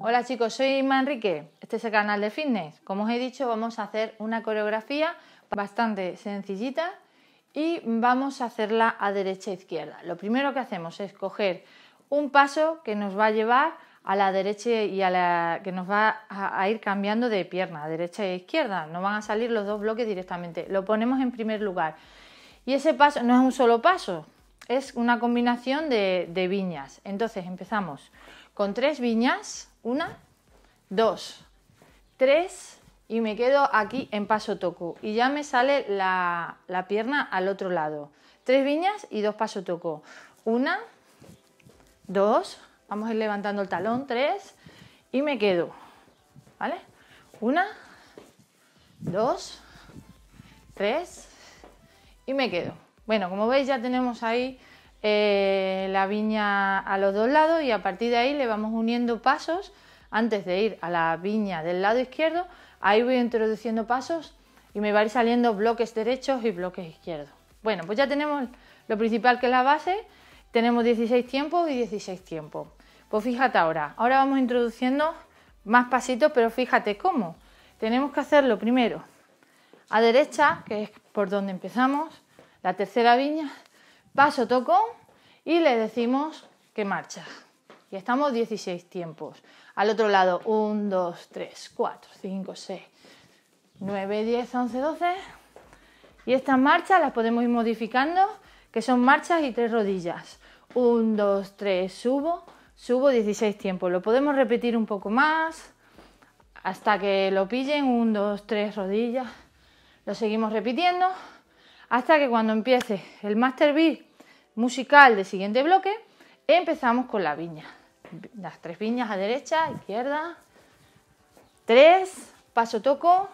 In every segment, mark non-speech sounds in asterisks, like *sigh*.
Hola chicos, soy Manrique. Este es el canal de fitness. Como os he dicho, vamos a hacer una coreografía bastante sencillita y vamos a hacerla a derecha e izquierda. Lo primero que hacemos es coger un paso que nos va a llevar a la derecha y a la que nos va a, ir cambiando de pierna, derecha e izquierda. No van a salir los dos bloques directamente. Lo ponemos en primer lugar. Y ese paso no es un solo paso, es una combinación de, viñas. Entonces empezamos con tres viñas, una, dos, tres y me quedo aquí en paso toco y ya me sale la, la pierna al otro lado. Tres viñas y dos paso toco. Una, dos, vamos a ir levantando el talón, tres y me quedo. ¿Vale? Una, dos, tres y me quedo. Bueno, como veis ya tenemos ahí eh, la viña a los dos lados y a partir de ahí le vamos uniendo pasos antes de ir a la viña del lado izquierdo. Ahí voy introduciendo pasos y me va ir saliendo bloques derechos y bloques izquierdos. Bueno, pues ya tenemos lo principal que es la base. Tenemos 16 tiempos y 16 tiempos. Pues fíjate ahora, ahora vamos introduciendo más pasitos, pero fíjate cómo. Tenemos que hacerlo primero a derecha, que es por donde empezamos, la tercera viña, paso tocón y le decimos que marcha. Y estamos 16 tiempos. Al otro lado, 1, 2, 3, 4, 5, 6, 9, 10, 11, 12. Y estas marchas las podemos ir modificando, que son marchas y tres rodillas. 1, 2, 3, subo, subo 16 tiempos. Lo podemos repetir un poco más hasta que lo pillen. 1, 2, 3, rodillas. Lo seguimos repitiendo hasta que cuando empiece el master beat musical del siguiente bloque, empezamos con la viña. Las tres viñas a derecha, izquierda, tres, paso toco,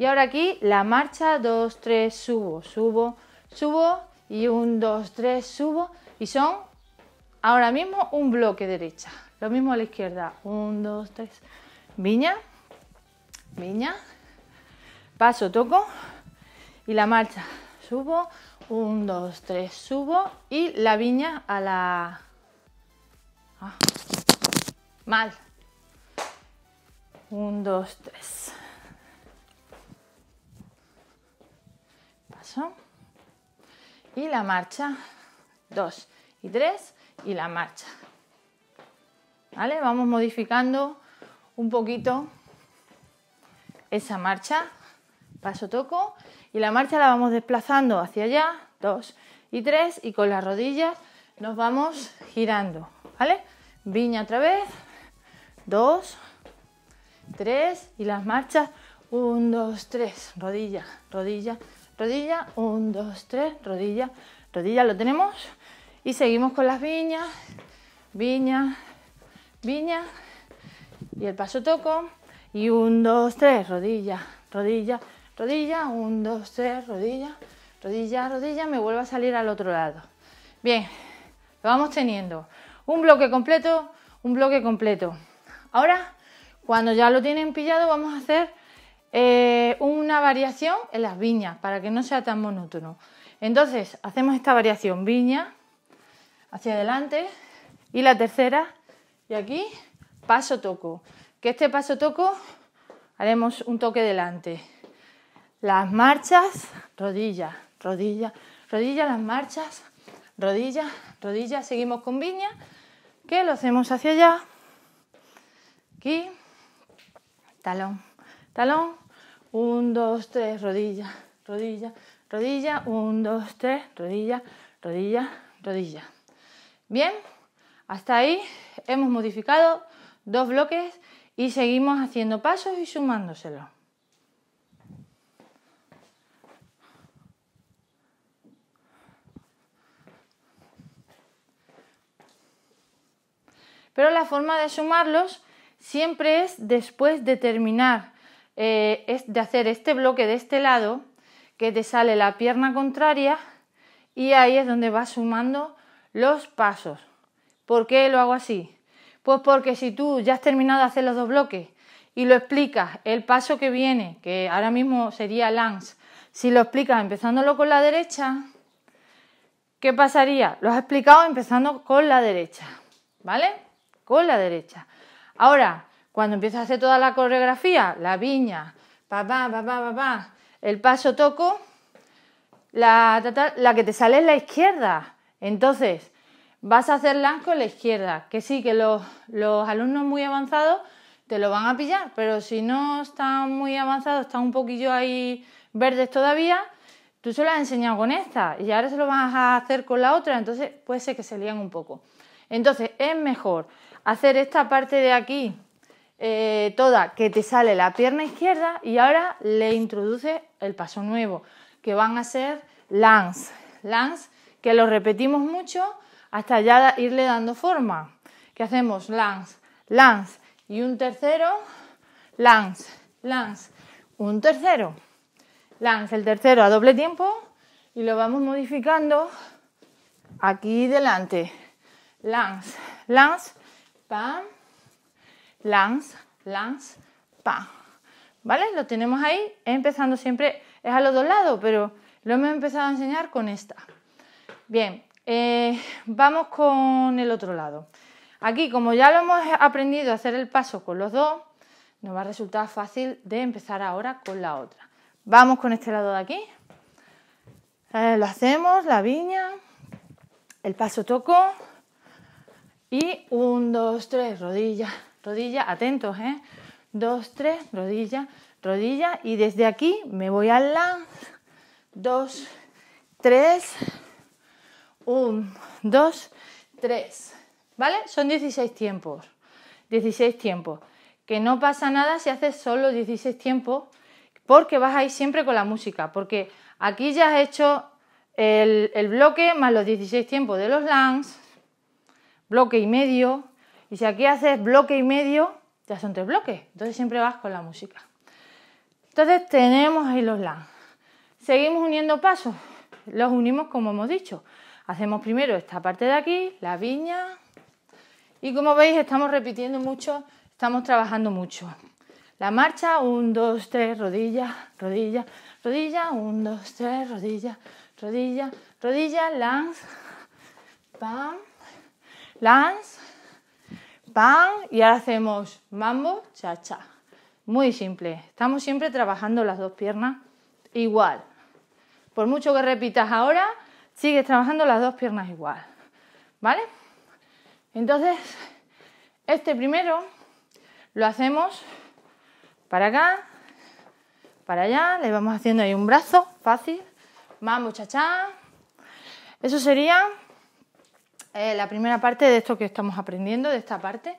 y ahora aquí la marcha, dos, tres, subo, subo, subo, y un, dos, tres, subo, y son ahora mismo un bloque derecha. Lo mismo a la izquierda, un, dos, tres, viña, viña, paso, toco, y la marcha, subo, 1, 2, 3, subo y la viña a la... Ah, mal. 1, 2, 3. Paso. Y la marcha. 2 y 3 y la marcha. ¿Vale? Vamos modificando un poquito esa marcha. Paso, toco y la marcha la vamos desplazando hacia allá, dos y tres y con las rodillas nos vamos girando, ¿vale? Viña otra vez, dos, tres y las marchas, un, dos, tres, rodilla, rodilla, rodilla, un, dos, tres, rodilla, rodilla, lo tenemos y seguimos con las viñas, viña, viña y el paso toco y un, dos, tres, rodilla, rodilla rodilla, un, dos, tres, rodilla, rodilla, rodilla, me vuelvo a salir al otro lado. Bien, lo vamos teniendo. Un bloque completo, un bloque completo. Ahora, cuando ya lo tienen pillado, vamos a hacer eh, una variación en las viñas para que no sea tan monótono. Entonces, hacemos esta variación, viña, hacia adelante, y la tercera, y aquí, paso toco. Que este paso toco, haremos un toque delante. Las marchas, rodillas, rodillas, rodillas, las marchas, rodillas, rodillas. Seguimos con viña, que lo hacemos hacia allá. Aquí, talón, talón. Un, dos, tres, rodilla, rodilla, rodilla. Un, dos, tres, rodilla, rodilla, rodilla. Bien, hasta ahí hemos modificado dos bloques y seguimos haciendo pasos y sumándoselos. Pero la forma de sumarlos siempre es después de terminar, eh, de hacer este bloque de este lado, que te sale la pierna contraria y ahí es donde vas sumando los pasos. ¿Por qué lo hago así? Pues porque si tú ya has terminado de hacer los dos bloques y lo explicas, el paso que viene, que ahora mismo sería lance, si lo explicas empezándolo con la derecha, ¿qué pasaría? Lo has explicado empezando con la derecha, ¿vale? con la derecha. Ahora, cuando empiezas a hacer toda la coreografía, la viña, papá, papá, papá. el paso toco, la, que te sale es la izquierda. Entonces, vas a hacerlas con la izquierda, que sí, que los, alumnos muy avanzados te lo van a pillar, pero si no están muy avanzados, están un poquillo ahí verdes todavía, tú se lo has enseñado con esta y ahora se lo vas a hacer con la otra, entonces puede ser que se lían un poco. Entonces es mejor hacer esta parte de aquí eh, toda que te sale la pierna izquierda y ahora le introduce el paso nuevo, que van a ser lance. Lance, que lo repetimos mucho hasta ya irle dando forma. Que hacemos lance, lance y un tercero, lance, lance, un tercero, lance, el tercero a doble tiempo y lo vamos modificando aquí delante. Lance, lance, pam, lance, lance, pam. ¿Vale? Lo tenemos ahí, empezando siempre, es a los dos lados, pero lo hemos empezado a enseñar con esta. Bien, eh, vamos con el otro lado. Aquí, como ya lo hemos aprendido a hacer el paso con los dos, nos va a resultar fácil de empezar ahora con la otra. Vamos con este lado de aquí. Eh, lo hacemos, la viña, el paso toco, y 1, dos, tres, rodilla, rodilla, atentos, ¿eh? Dos, rodilla, rodilla. Y desde aquí me voy al lance. 2, tres, 1, 2, tres. ¿Vale? Son 16 tiempos. 16 tiempos. Que no pasa nada si haces solo 16 tiempos, porque vas a ir siempre con la música. Porque aquí ya has hecho el, el bloque más los 16 tiempos de los lance bloque y medio. Y si aquí haces bloque y medio, ya son tres bloques. Entonces siempre vas con la música. Entonces tenemos ahí los lanz Seguimos uniendo pasos. Los unimos como hemos dicho. Hacemos primero esta parte de aquí, la viña. Y como veis estamos repitiendo mucho, estamos trabajando mucho. La marcha, un, dos, tres, rodilla, rodilla, rodilla, 1, dos, tres rodilla, rodilla, rodilla, lance, pam. Lance, pan y ahora hacemos mambo, cha, cha. Muy simple. Estamos siempre trabajando las dos piernas igual. Por mucho que repitas ahora, sigues trabajando las dos piernas igual. ¿Vale? Entonces, este primero lo hacemos para acá, para allá, le vamos haciendo ahí un brazo fácil, mambo cha cha, Eso sería eh, la primera parte de esto que estamos aprendiendo, de esta parte,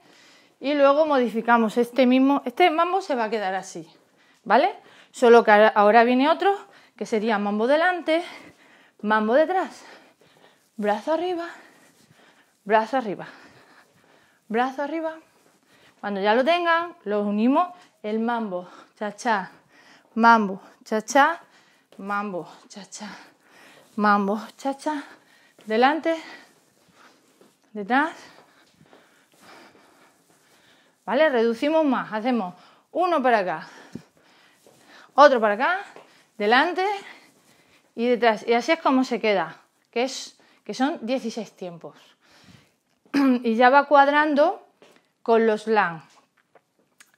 y luego modificamos este mismo, este mambo se va a quedar así, ¿vale? Solo que ahora viene otro, que sería mambo delante, mambo detrás, brazo arriba, brazo arriba, brazo arriba. Cuando ya lo tengan, lo unimos el mambo, cha-cha, mambo, cha mambo, cha-cha, mambo, cha delante, detrás. ¿Vale? Reducimos más. Hacemos uno para acá, otro para acá, delante y detrás. Y así es como se queda, que, es, que son 16 tiempos. *clears throat* y ya va cuadrando con los LAN.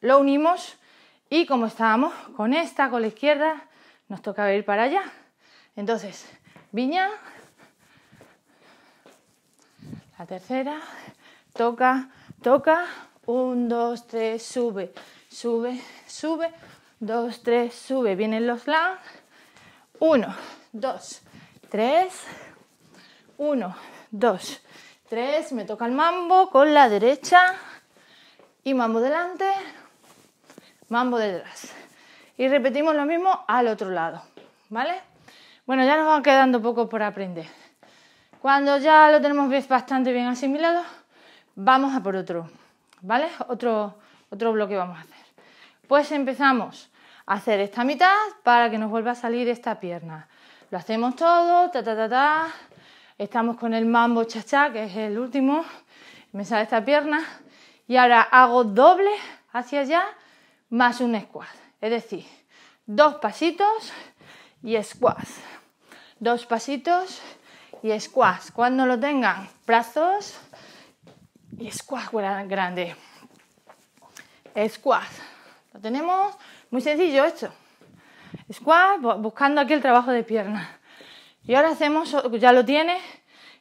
Lo unimos y como estábamos con esta, con la izquierda, nos toca ir para allá. Entonces, viña, la tercera, toca, toca, 1, 2, 3, sube, sube, sube, 2, 3, sube, vienen los la, 1, 2, 3, 1, 2, 3, me toca el mambo con la derecha y mambo delante, mambo detrás. Y repetimos lo mismo al otro lado, ¿vale? Bueno, ya nos van quedando poco por aprender. Cuando ya lo tenemos bastante bien asimilado, vamos a por otro, ¿vale? Otro, otro bloque vamos a hacer. Pues empezamos a hacer esta mitad para que nos vuelva a salir esta pierna. Lo hacemos todo, ta ta ta ta. Estamos con el mambo Cha, que es el último. Me sale esta pierna y ahora hago doble hacia allá más un squat. Es decir, dos pasitos y squat. Dos pasitos y squash. Cuando lo tengan, brazos y Squat grande. Squat Lo tenemos muy sencillo esto Squat buscando aquí el trabajo de pierna. Y ahora hacemos, ya lo tiene.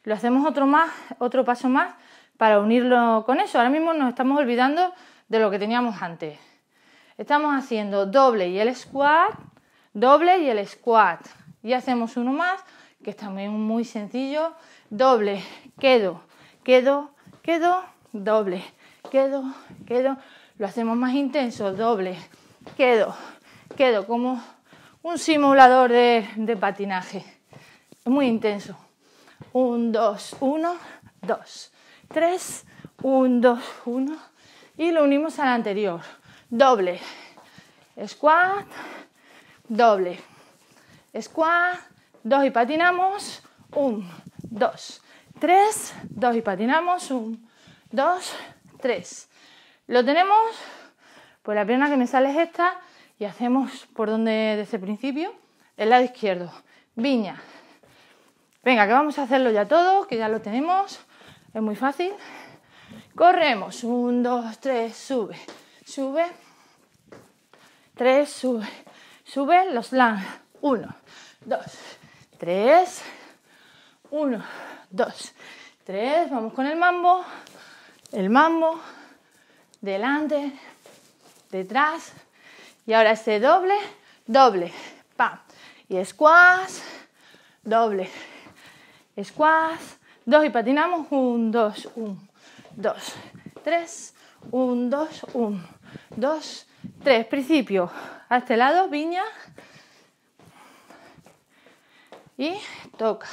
lo hacemos otro más, otro paso más para unirlo con eso. Ahora mismo nos estamos olvidando de lo que teníamos antes. Estamos haciendo doble y el squat, doble y el squat. Y hacemos uno más, que es también muy sencillo. Doble, quedo, quedo, quedo, doble, quedo, quedo. Lo hacemos más intenso, doble, quedo, quedo, como un simulador de, de patinaje. Muy intenso. Un, dos, uno, dos, tres, un, dos, uno. Y lo unimos al anterior. Doble, squat, doble, squat, 2 y patinamos, 1, 2, 3, 2 y patinamos, 1, 2, 3. Lo tenemos, pues la pierna que me sale es esta y hacemos por donde desde el principio, el lado izquierdo, viña. Venga, que vamos a hacerlo ya todo, que ya lo tenemos, es muy fácil. Corremos, 1, 2, 3, sube, sube, 3, sube, sube, los lan, 1, 2, 3, 1, 2, 3, vamos con el mambo, el mambo, delante, detrás, y ahora este doble, doble, pam, y squash, doble, squash, 2 y patinamos, 1, 2, 1, 2, 3, 1, 2, 1, 2, 3, principio, a este lado, viña, y toca,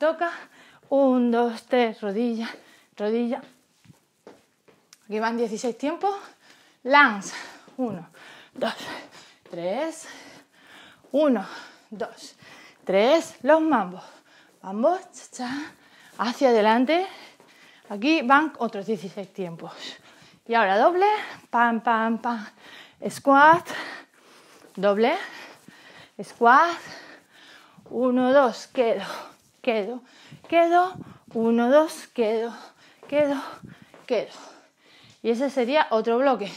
toca, un, dos, tres, rodilla, rodilla. Aquí van 16 tiempos, Lance 1, 2, 3, 1, 2, tres, los mambos, mambos, cha, hacia adelante, aquí van otros 16 tiempos. Y ahora doble, pam, pam, pam, squat, doble, squat, 1, 2, quedo, quedo, quedo, 1, 2, quedo, quedo, quedo. Y ese sería otro bloque.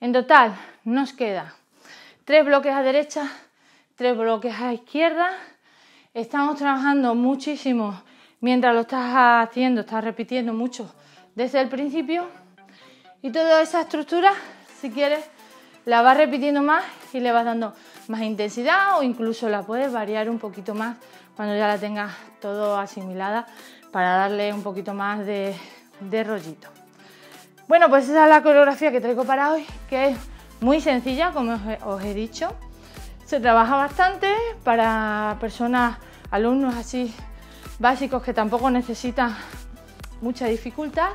En total nos queda tres bloques a derecha, tres bloques a izquierda. Estamos trabajando muchísimo mientras lo estás haciendo, estás repitiendo mucho desde el principio. Y toda esa estructura, si quieres, la vas repitiendo más y le vas dando más intensidad o incluso la puedes variar un poquito más cuando ya la tengas todo asimilada para darle un poquito más de, rollito. Bueno, pues esa es la coreografía que traigo para hoy, que es muy sencilla, como os he dicho. Se trabaja bastante para personas, alumnos así básicos que tampoco necesitan mucha dificultad.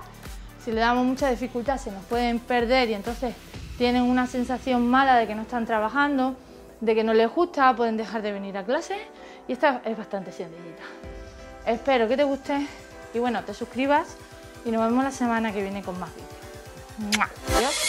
Si le damos mucha dificultad se nos pueden perder y entonces tienen una sensación mala de que no están trabajando de que no les gusta, pueden dejar de venir a clase y esta es bastante sencillita. Espero que te guste y bueno, te suscribas y nos vemos la semana que viene con más vídeos.